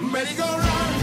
merry go run.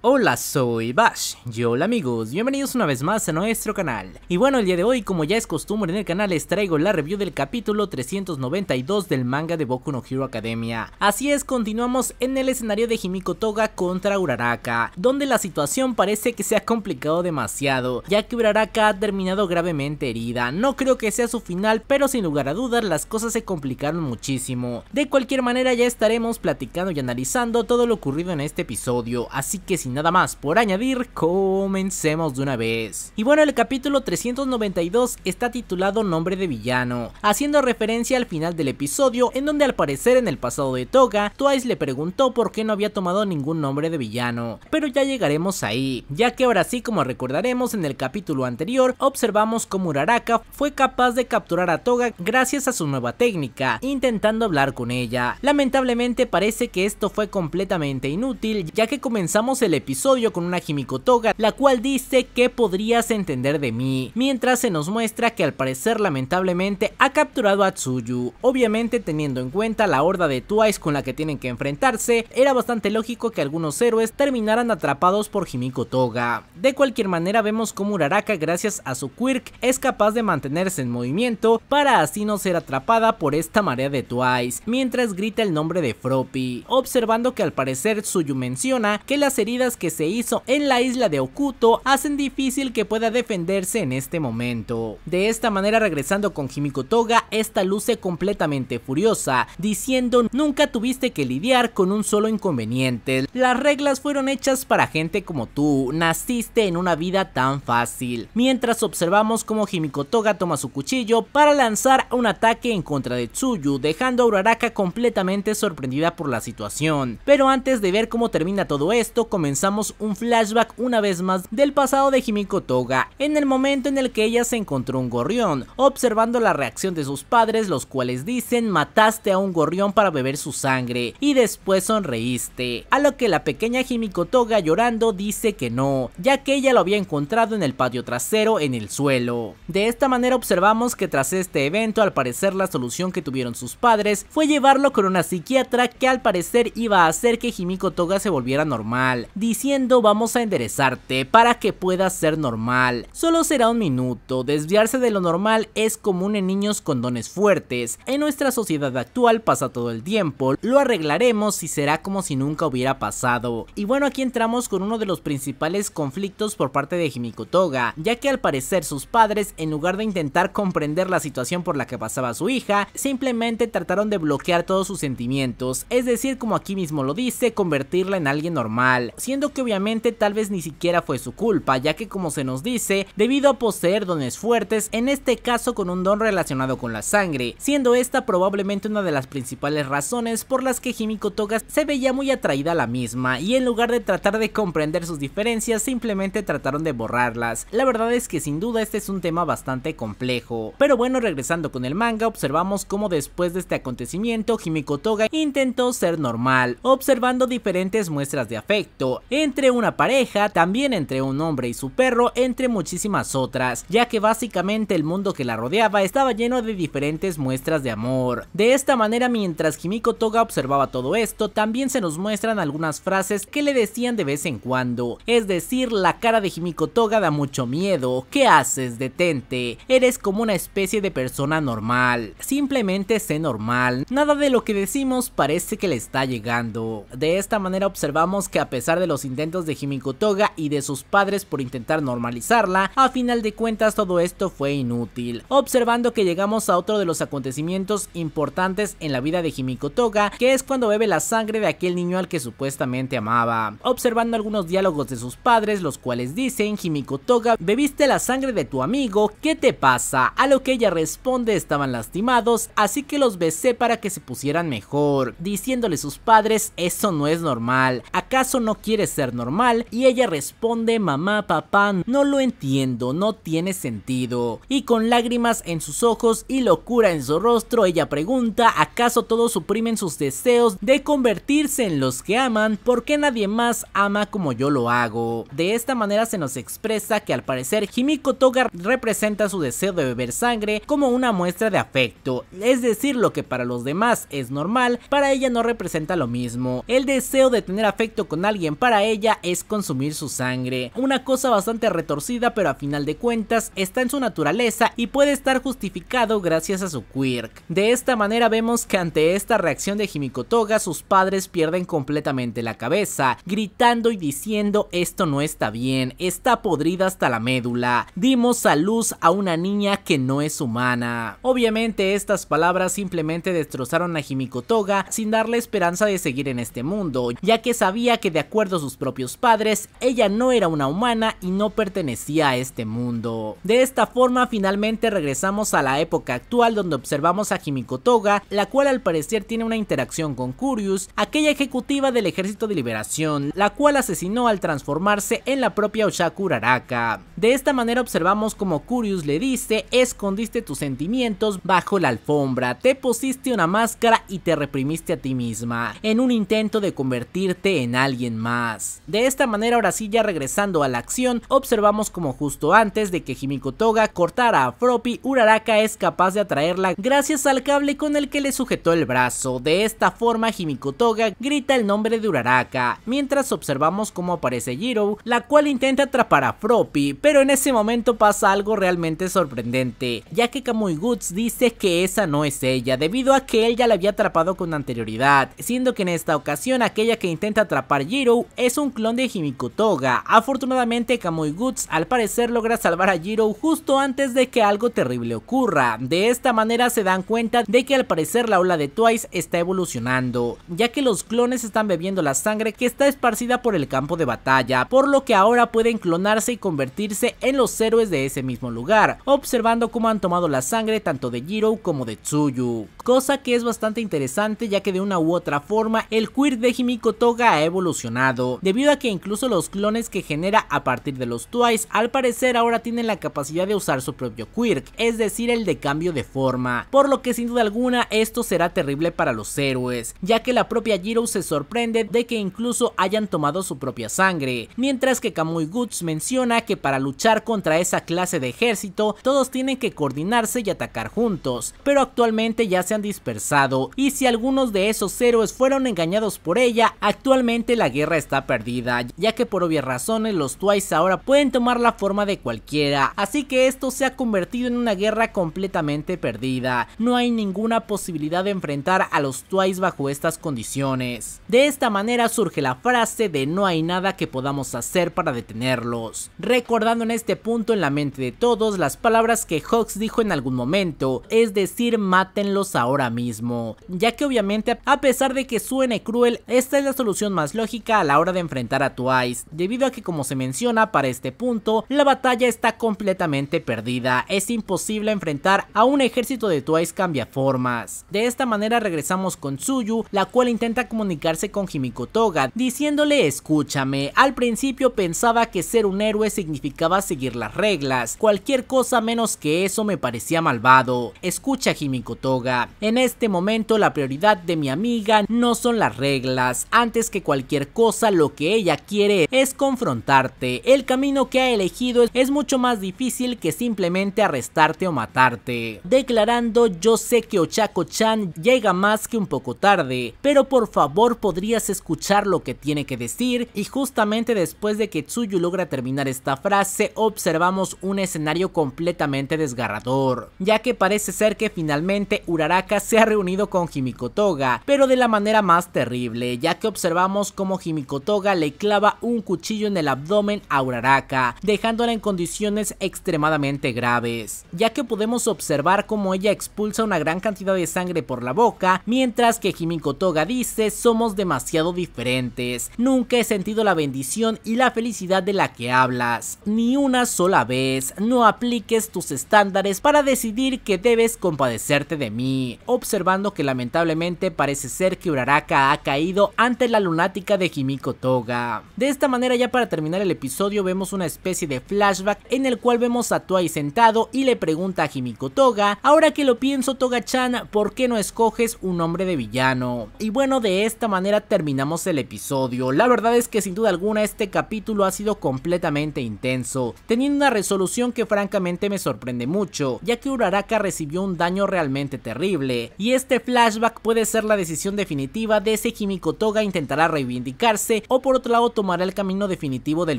Hola, soy Bash. Yo hola amigos, bienvenidos una vez más a nuestro canal. Y bueno, el día de hoy, como ya es costumbre en el canal, les traigo la review del capítulo 392 del manga de Boku no Hero Academia. Así es, continuamos en el escenario de Himiko Toga contra Uraraka, donde la situación parece que se ha complicado demasiado, ya que Uraraka ha terminado gravemente herida. No creo que sea su final, pero sin lugar a dudas las cosas se complicaron muchísimo. De cualquier manera ya estaremos platicando y analizando todo lo ocurrido en este episodio, así que si nada más por añadir, comencemos de una vez. Y bueno, el capítulo 392 está titulado Nombre de Villano, haciendo referencia al final del episodio en donde al parecer en el pasado de Toga, Twice le preguntó por qué no había tomado ningún nombre de villano, pero ya llegaremos ahí, ya que ahora sí como recordaremos en el capítulo anterior, observamos cómo Uraraka fue capaz de capturar a Toga gracias a su nueva técnica, intentando hablar con ella. Lamentablemente parece que esto fue completamente inútil, ya que comenzamos el episodio con una Toga la cual dice que podrías entender de mí, mientras se nos muestra que al parecer lamentablemente ha capturado a Tsuyu. Obviamente teniendo en cuenta la horda de Twice con la que tienen que enfrentarse, era bastante lógico que algunos héroes terminaran atrapados por Himiko Toga. De cualquier manera vemos cómo Uraraka gracias a su quirk es capaz de mantenerse en movimiento para así no ser atrapada por esta marea de Twice, mientras grita el nombre de Froppy, observando que al parecer Tsuyu menciona que las heridas que se hizo en la isla de Okuto hacen difícil que pueda defenderse en este momento. De esta manera regresando con Himiko Toga, esta luce completamente furiosa, diciendo nunca tuviste que lidiar con un solo inconveniente, las reglas fueron hechas para gente como tú, naciste en una vida tan fácil. Mientras observamos cómo Himiko Toga toma su cuchillo para lanzar un ataque en contra de Tsuyu, dejando a Uraraka completamente sorprendida por la situación. Pero antes de ver cómo termina todo esto, comenzó Utilizamos un flashback una vez más del pasado de Himiko Toga, en el momento en el que ella se encontró un gorrión, observando la reacción de sus padres los cuales dicen mataste a un gorrión para beber su sangre y después sonreíste, a lo que la pequeña Himiko Toga llorando dice que no, ya que ella lo había encontrado en el patio trasero en el suelo. De esta manera observamos que tras este evento al parecer la solución que tuvieron sus padres fue llevarlo con una psiquiatra que al parecer iba a hacer que Himiko Toga se volviera normal, diciendo vamos a enderezarte para que puedas ser normal. Solo será un minuto, desviarse de lo normal es común en niños con dones fuertes. En nuestra sociedad actual pasa todo el tiempo, lo arreglaremos y será como si nunca hubiera pasado. Y bueno aquí entramos con uno de los principales conflictos por parte de Himiko Toga, ya que al parecer sus padres en lugar de intentar comprender la situación por la que pasaba su hija, simplemente trataron de bloquear todos sus sentimientos, es decir como aquí mismo lo dice, convertirla en alguien normal, que obviamente tal vez ni siquiera fue su culpa, ya que como se nos dice, debido a poseer dones fuertes, en este caso con un don relacionado con la sangre, siendo esta probablemente una de las principales razones por las que Himiko Toga se veía muy atraída a la misma, y en lugar de tratar de comprender sus diferencias, simplemente trataron de borrarlas. La verdad es que sin duda este es un tema bastante complejo. Pero bueno, regresando con el manga, observamos cómo después de este acontecimiento, Himiko Toga intentó ser normal, observando diferentes muestras de afecto, entre una pareja, también entre un hombre y su perro, entre muchísimas otras, ya que básicamente el mundo que la rodeaba estaba lleno de diferentes muestras de amor. De esta manera, mientras Jimiko Toga observaba todo esto, también se nos muestran algunas frases que le decían de vez en cuando, es decir, la cara de Jimiko Toga da mucho miedo, ¿qué haces? Detente, eres como una especie de persona normal, simplemente sé normal, nada de lo que decimos parece que le está llegando. De esta manera observamos que a pesar de los intentos de Himiko Toga y de sus padres por intentar normalizarla, a final de cuentas todo esto fue inútil. Observando que llegamos a otro de los acontecimientos importantes en la vida de Himiko Toga, que es cuando bebe la sangre de aquel niño al que supuestamente amaba. Observando algunos diálogos de sus padres, los cuales dicen, Himiko Toga, bebiste la sangre de tu amigo, ¿qué te pasa? A lo que ella responde, estaban lastimados, así que los besé para que se pusieran mejor, diciéndole sus padres, eso no es normal, ¿acaso no quieres ser normal y ella responde mamá, papá, no lo entiendo, no tiene sentido. Y con lágrimas en sus ojos y locura en su rostro, ella pregunta, ¿acaso todos suprimen sus deseos de convertirse en los que aman? porque nadie más ama como yo lo hago? De esta manera se nos expresa que al parecer Himiko Togar representa su deseo de beber sangre como una muestra de afecto, es decir, lo que para los demás es normal, para ella no representa lo mismo. El deseo de tener afecto con alguien a ella es consumir su sangre. Una cosa bastante retorcida, pero a final de cuentas está en su naturaleza y puede estar justificado gracias a su quirk. De esta manera vemos que ante esta reacción de Toga sus padres pierden completamente la cabeza, gritando y diciendo esto no está bien, está podrida hasta la médula, dimos a luz a una niña que no es humana. Obviamente estas palabras simplemente destrozaron a Toga sin darle esperanza de seguir en este mundo, ya que sabía que de acuerdo sus propios padres, ella no era una humana y no pertenecía a este mundo. De esta forma finalmente regresamos a la época actual donde observamos a Himiko Toga, la cual al parecer tiene una interacción con Curious, aquella ejecutiva del ejército de liberación, la cual asesinó al transformarse en la propia Oshaku Uraraka. De esta manera observamos como Curious le dice, escondiste tus sentimientos bajo la alfombra, te pusiste una máscara y te reprimiste a ti misma, en un intento de convertirte en alguien más. De esta manera ahora sí ya regresando a la acción, observamos como justo antes de que Himiko Toga cortara a Froppy, Uraraka es capaz de atraerla gracias al cable con el que le sujetó el brazo. De esta forma Himiko Toga grita el nombre de Uraraka, mientras observamos cómo aparece Jiro, la cual intenta atrapar a Froppy, pero en ese momento pasa algo realmente sorprendente, ya que Kamui Goods dice que esa no es ella, debido a que él ya la había atrapado con anterioridad, siendo que en esta ocasión aquella que intenta atrapar Jiro es un clon de Toga, Afortunadamente Kamui Guts al parecer logra salvar a Jiro justo antes de que algo terrible ocurra. De esta manera se dan cuenta de que al parecer la ola de Twice está evolucionando, ya que los clones están bebiendo la sangre que está esparcida por el campo de batalla, por lo que ahora pueden clonarse y convertirse en los héroes de ese mismo lugar, observando cómo han tomado la sangre tanto de Jiro como de Tsuyu cosa que es bastante interesante ya que de una u otra forma el quirk de Himiko Toga ha evolucionado, debido a que incluso los clones que genera a partir de los Twice al parecer ahora tienen la capacidad de usar su propio quirk, es decir el de cambio de forma, por lo que sin duda alguna esto será terrible para los héroes, ya que la propia Jiro se sorprende de que incluso hayan tomado su propia sangre, mientras que Kamui Guts menciona que para luchar contra esa clase de ejército todos tienen que coordinarse y atacar juntos, pero actualmente ya se han dispersado y si algunos de esos héroes fueron engañados por ella, actualmente la guerra está perdida, ya que por obvias razones los Twice ahora pueden tomar la forma de cualquiera, así que esto se ha convertido en una guerra completamente perdida, no hay ninguna posibilidad de enfrentar a los Twice bajo estas condiciones. De esta manera surge la frase de no hay nada que podamos hacer para detenerlos, recordando en este punto en la mente de todos las palabras que Hawks dijo en algún momento, es decir, mátenlos a ahora mismo, ya que obviamente a pesar de que suene cruel, esta es la solución más lógica a la hora de enfrentar a Twice, debido a que como se menciona para este punto, la batalla está completamente perdida, es imposible enfrentar a un ejército de Twice cambia formas, De esta manera regresamos con Tsuyu, la cual intenta comunicarse con Himiko Toga, diciéndole escúchame, al principio pensaba que ser un héroe significaba seguir las reglas, cualquier cosa menos que eso me parecía malvado. Escucha Himiko Toga, en este momento la prioridad de mi amiga no son las reglas, antes que cualquier cosa lo que ella quiere es confrontarte. El camino que ha elegido es mucho más difícil que simplemente arrestarte o matarte. Declarando yo sé que Ochako-chan llega más que un poco tarde, pero por favor podrías escuchar lo que tiene que decir y justamente después de que Tsuyu logra terminar esta frase observamos un escenario completamente desgarrador, ya que parece ser que finalmente Uraraka se ha reunido con Himikotoga, pero de la manera más terrible, ya que observamos cómo Himikotoga le clava un cuchillo en el abdomen a Uraraka, dejándola en condiciones extremadamente graves, ya que podemos observar cómo ella expulsa una gran cantidad de sangre por la boca, mientras que Himikotoga dice somos demasiado diferentes, nunca he sentido la bendición y la felicidad de la que hablas, ni una sola vez, no apliques tus estándares para decidir que debes compadecerte de mí observando que lamentablemente parece ser que Uraraka ha caído ante la lunática de Himiko Toga. De esta manera ya para terminar el episodio vemos una especie de flashback en el cual vemos a Tuai sentado y le pregunta a Himiko Toga, ahora que lo pienso Toga-chan, ¿por qué no escoges un nombre de villano? Y bueno, de esta manera terminamos el episodio, la verdad es que sin duda alguna este capítulo ha sido completamente intenso, teniendo una resolución que francamente me sorprende mucho, ya que Uraraka recibió un daño realmente terrible y este flashback puede ser la decisión definitiva de si Himiko Toga intentará reivindicarse o por otro lado tomará el camino definitivo del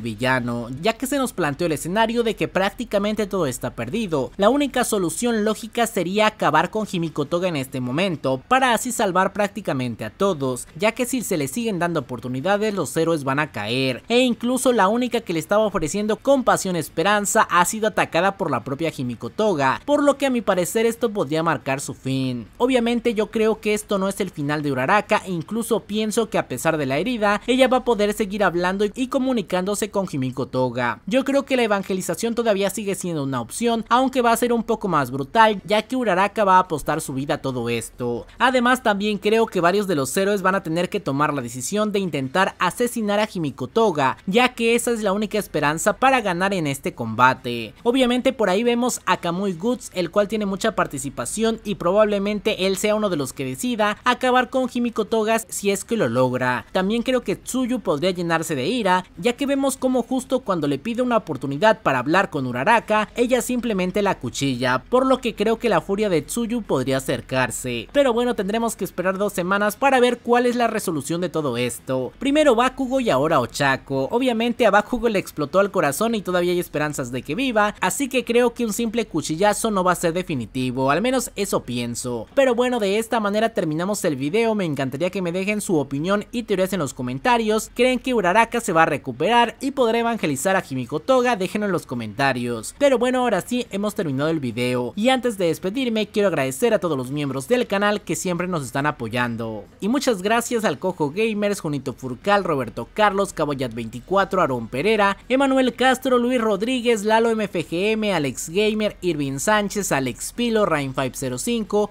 villano, ya que se nos planteó el escenario de que prácticamente todo está perdido. La única solución lógica sería acabar con Himiko Toga en este momento, para así salvar prácticamente a todos, ya que si se le siguen dando oportunidades los héroes van a caer, e incluso la única que le estaba ofreciendo compasión esperanza ha sido atacada por la propia Himiko Toga, por lo que a mi parecer esto podría marcar su fin. Obviamente yo creo que esto no es el final de Uraraka, e incluso pienso que a pesar de la herida, ella va a poder seguir hablando y comunicándose con Himiko Toga. Yo creo que la evangelización todavía sigue siendo una opción, aunque va a ser un poco más brutal, ya que Uraraka va a apostar su vida a todo esto. Además también creo que varios de los héroes van a tener que tomar la decisión de intentar asesinar a Himiko Toga, ya que esa es la única esperanza para ganar en este combate. Obviamente por ahí vemos a Kamui Goods, el cual tiene mucha participación y probablemente él sea uno de los que decida acabar con Himiko Togas si es que lo logra. También creo que Tsuyu podría llenarse de ira, ya que vemos como justo cuando le pide una oportunidad para hablar con Uraraka, ella simplemente la cuchilla, por lo que creo que la furia de Tsuyu podría acercarse. Pero bueno, tendremos que esperar dos semanas para ver cuál es la resolución de todo esto. Primero Bakugo y ahora Ochako. Obviamente a Bakugo le explotó el corazón y todavía hay esperanzas de que viva, así que creo que un simple cuchillazo no va a ser definitivo, al menos eso pienso. Pero bueno, de esta manera terminamos el video, me encantaría que me dejen su opinión y teorías en los comentarios. ¿Creen que Uraraka se va a recuperar y podrá evangelizar a Himiko Toga? Déjenlo en los comentarios. Pero bueno, ahora sí hemos terminado el video. Y antes de despedirme, quiero agradecer a todos los miembros del canal que siempre nos están apoyando. Y muchas gracias al Cojo Gamers, Junito Furcal, Roberto Carlos, Caboyat24, Aaron Pereira, Emanuel Castro, Luis Rodríguez, Lalo MFGM, Alex Gamer, Irvin Sánchez, Alex Pilo, Rain505,